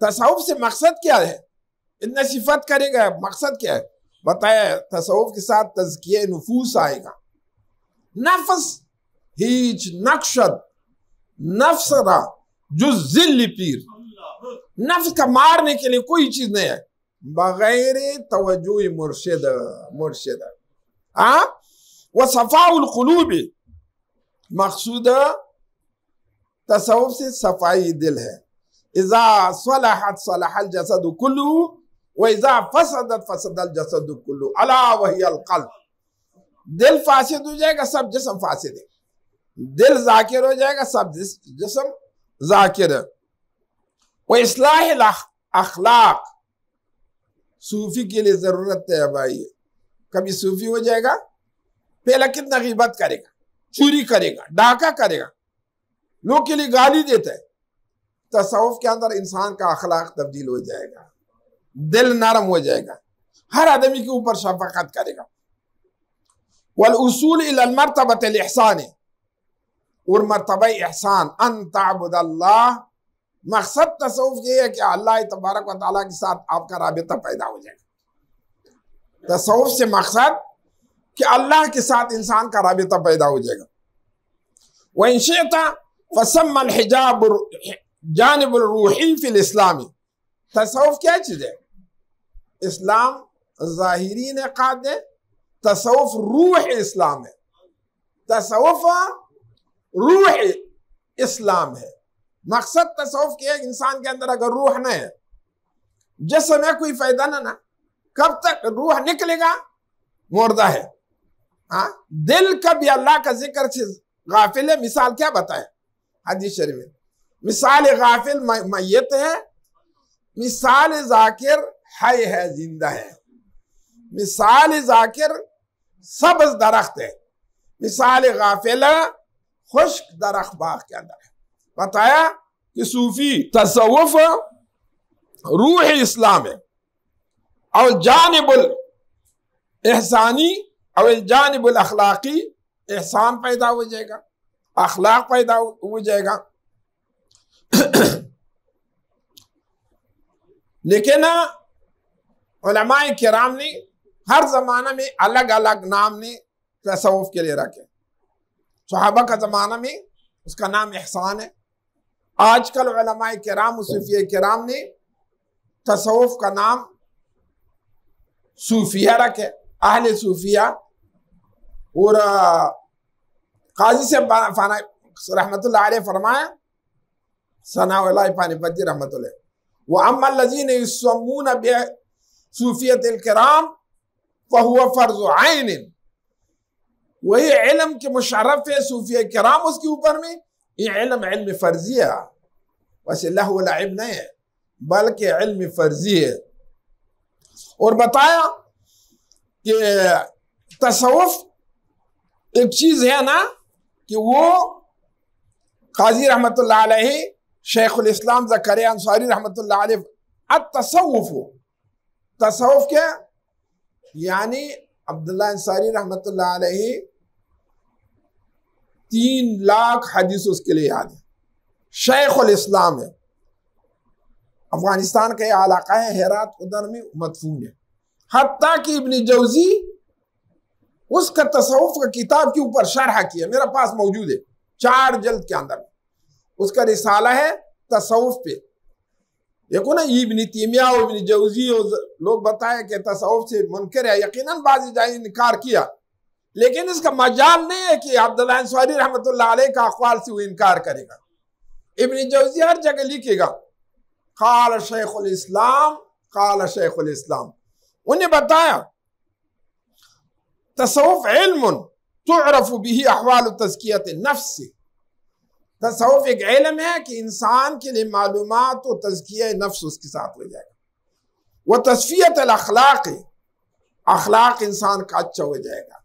تصوف سے مقصد کیا ہے صفت کرے گا مقصد کیا ہے بتایا تصوف کے ساتھ تزکیہ نفوس آئے گا نفس نفس نفس ہیچ نقشد را جو پیر کا مارنے کے لیے کوئی چیز نہیں ہے بغیر توجہ مرشد مرشد القلوب مقصود تصوف سے صفائی دل ہے اذا صلحت صلح الجسد كله واذا فسدت فسد الجسد كله الا وهي القلب دل فاسد ہو جائے گا سب جسم فاسد ہے دل ذاکر ہو جائے گا سب جسم ذاکر ہے وہ اصلاح اخلاق صوفی کے لیے ضرورت ہے بھائی کبھی صوفی ہو جائے گا پہلا کتنا غیبت کرے گا چوری کرے گا ڈاکہ کرے گا لوگ کے لیے گالی دیتا ہے تصوف کے اندر انسان کا اخلاق تبدیل ہو جائے گا دل نرم ہو جائے گا ہر آدمی کے اوپر شفقت کرے گا والاصول الی المرتبه الاحسان اور مرتبہ احسان ان تعبد اللہ مقصد تصوف یہ ہے کہ اللہ تبارک و تعالیٰ کے ساتھ آپ کا رابطہ پیدا ہو جائے گا تصوف سے مقصد کہ اللہ کے ساتھ انسان کا رابطہ پیدا ہو جائے گا وَإِن شِئْتَ فَسَمَّ الْحِجَابُ جانب الروحی فی الاسلامی تصوف کیا چیز ہے اسلام ظاہرین اسلام ہے تصوف روح اسلام ہے مقصد تصوف کے انسان کے اندر اگر روح نہ ہے جس میں کوئی فائدہ نہ کب تک روح نکلے گا مردہ ہے ہاں دل کبھی اللہ کا ذکر غافل ہے مثال کیا بتائیں حدیث شریف میں مثال غافل میت ہے مثال ذاکر ہے زندہ ہے مثال ذاکر سبز درخت ہے مثال غافل خشک درخت باغ کے اندر ہے بتایا کہ صوفی تصوف روح اسلام ہے اور جانب الاحسانی اور جانب الاخلاقی احسان پیدا ہو جائے گا اخلاق پیدا ہو جائے گا لیکن علماء کرام نے ہر زمانہ میں الگ الگ نام نے تصوف کے لیے رکھے صحابہ کا زمانہ میں اس کا نام احسان ہے آج کل علماء کرام صوفیہ کرام نے تصوف کا نام صوفیہ رکھے اہل صوفیہ اور قاضی سے رحمت اللہ علیہ فرمایا ثناء پانی رحمت اللہ و اما الذین یسمون بصوفیت الکرام فهو فرض عين وہی علم کے مشرف ہے صوفیہ کرام اس کے اوپر میں یہ علم علم فرضی ہے بس اللہ و لعب نہیں بلکہ علم فرضی ہے اور بتایا کہ تصوف ایک چیز ہے نا کہ وہ قاضی رحمت اللہ علیہ شیخ الاسلام انصاری رحمۃ اللہ علیہ التصوف تصوف کیا یعنی عبداللہ انصاری رحمۃ اللہ علیہ تین لاکھ حدیث اس کے لیے یاد ہے شیخ الاسلام ہے افغانستان کا یہ علاقہ ہے حیرات ادھر میں مدفون ہے حتیٰ کہ ابن جوزی اس کا تصوف کا کتاب کے اوپر شرح کیا میرا پاس موجود ہے چار جلد کے اندر میں اس کا رسالہ ہے تصوف پہ دیکھو نا ابن تیمیہ اور ابن جوزی اور لوگ بتائے کہ تصوف سے منکر ہے یقیناً بعض جائے انکار کیا لیکن اس کا مجال نہیں ہے کہ عبداللہ انسواری رحمت اللہ علیہ کا اقوال سے وہ انکار کرے گا ابن جوزی ہر جگہ لکھے گا قال شیخ الاسلام قال شیخ الاسلام انہیں بتایا تصوف علم تعرف به احوال تزکیت نفس سے تصوف ایک علم ہے کہ انسان کے لیے معلومات و تذکیہ نفس اس کے ساتھ ہو جائے گا وہ الاخلاق ہے اخلاق انسان کا اچھا ہو جائے گا